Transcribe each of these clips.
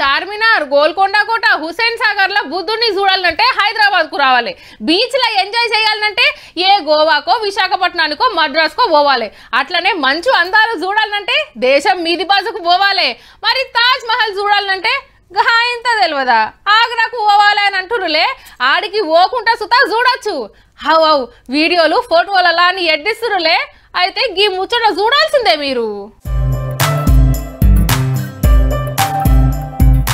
చార్మినార్ గోల్కొండ కోట హుసేన్ సాగర్ లో బుద్ధుడిని చూడాలంటే హైదరాబాద్ కు రావాలి బీచ్ లో ఎంజాయ్ చేయాలంటే ఏ గోవాకో విశాఖపట్నానికో మద్రాస్ కో పోవాలి అట్లనే మంచు అందాలు చూడాలంటే దేశం మీది బాజుకు పోవాలి మరి తాజ్ మహల్ చూడాలంటే ఇంత తెలియదా ఆగ్రాకు పోవాలి అని అంటున్నలే ఆడికి ఓకుంటా సుతా చూడొచ్చు హౌ వీడియోలు ఫోటోలలా అని ఎడ్డిస్తురులే అయితే ఈ ముచ్చట చూడాల్సిందే మీరు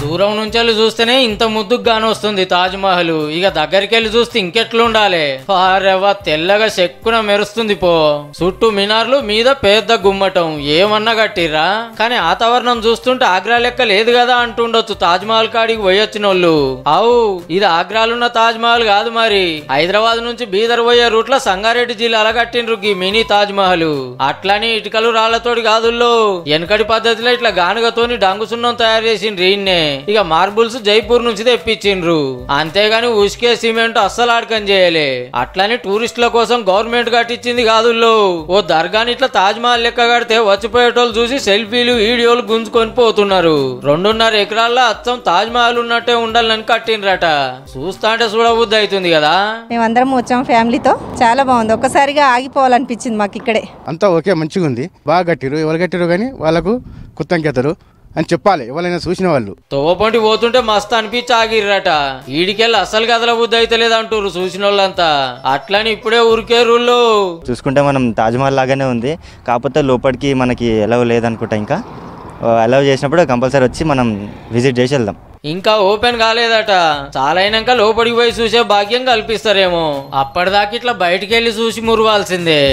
దూరం నుంచి చూస్తేనే ఇంత ముద్దుకు గాను వస్తుంది తాజ్ మహల్ ఇక దగ్గరికి వెళ్ళి చూస్తే ఇంకెట్లుండాలి పారెవ్వ తెల్లగా చెక్కున మెరుస్తుంది పో చుట్టూ మినార్లు మీద పెద్ద గుమ్మటం ఏమన్నా కట్టిరా కానీ వాతావరణం చూస్తుంటే ఆగ్రా లెక్క లేదు కదా అంటుండొచ్చు తాజ్ మహల్ కాడికి పోయొచ్చిన వాళ్ళు అవు ఇది ఆగ్రాలున్న తాజ్ మహల్ కాదు మరి హైదరాబాద్ నుంచి బీదర్ పోయే రూట్ లో సంగారెడ్డి జిల్లాలో కట్టిండ్రు ఈ మినీ తాజ్ మహల్ అట్లానే ఇటుకలు రాళ్లతోటి కాదుల్లో వెనకటి పద్ధతిలో ఇట్లా గానుగతోని డంగుసున్నం తయారు చేసిండ్రు ఈయన్నే ఇక మార్బుల్స్ జైపూర్ నుంచి తెప్పించిండ్రు అంతేగాని ఉసికే సిమెంట్ అస్సలు ఆడకం చేయలే అట్లని టూరిస్టుల కోసం గవర్నమెంట్ కట్టించింది కాదుల్లో ఓ దర్గాని ఇట్లా తాజ్మహల్ లెక్క కడితే వచ్చిపోయేటోళ్ళు చూసి సెల్ఫీలు వీడియోలు గుంజుకొని పోతున్నారు రెండున్నర ఎకరాల్లో అచ్చం తాజ్మహల్ ఉన్నట్టే ఉండాలని కట్టిండ్రట చూస్తా అంటే చూడబుద్ధి అవుతుంది కదా మేమందరం వచ్చాం ఫ్యామిలీతో చాలా బాగుంది ఒక్కసారిగా ఆగిపోవాలనిపించింది మాకు ఇక్కడే అంతా ఓకే మంచిగా ఉంది బాగా కట్టిరు ఎవరు కట్టిరు కానీ వాళ్ళకు కృతజ్ఞతలు అని చెప్పాలి ఎవరైనా చూసిన వాళ్ళు తోపంటి పోతుంటే మస్తు అనిపించి ఆగిర్రట ఈడికెళ్ళి అసలు కదలబుద్ధి అయితే లేదంటారు చూసిన వాళ్ళంతా అట్లని ఇప్పుడే ఊరికే రూళ్ళు చూసుకుంటే మనం తాజ్మహల్ లాగానే ఉంది కాకపోతే లోపలికి మనకి ఎలవ్ లేదనుకుంటా ఇంకా అలౌ చేసినప్పుడు కంపల్సరీ వచ్చి మనం విజిట్ చేసి వెళ్దాం ఇంకా ఓపెన్ కాలేదట చాలైనాక లోపలికి పోయి చూసే భాగ్యం కల్పిస్తారేమో అప్పటిదాకా ఇట్లా బయటికి వెళ్ళి చూసి మురవాల్సిందే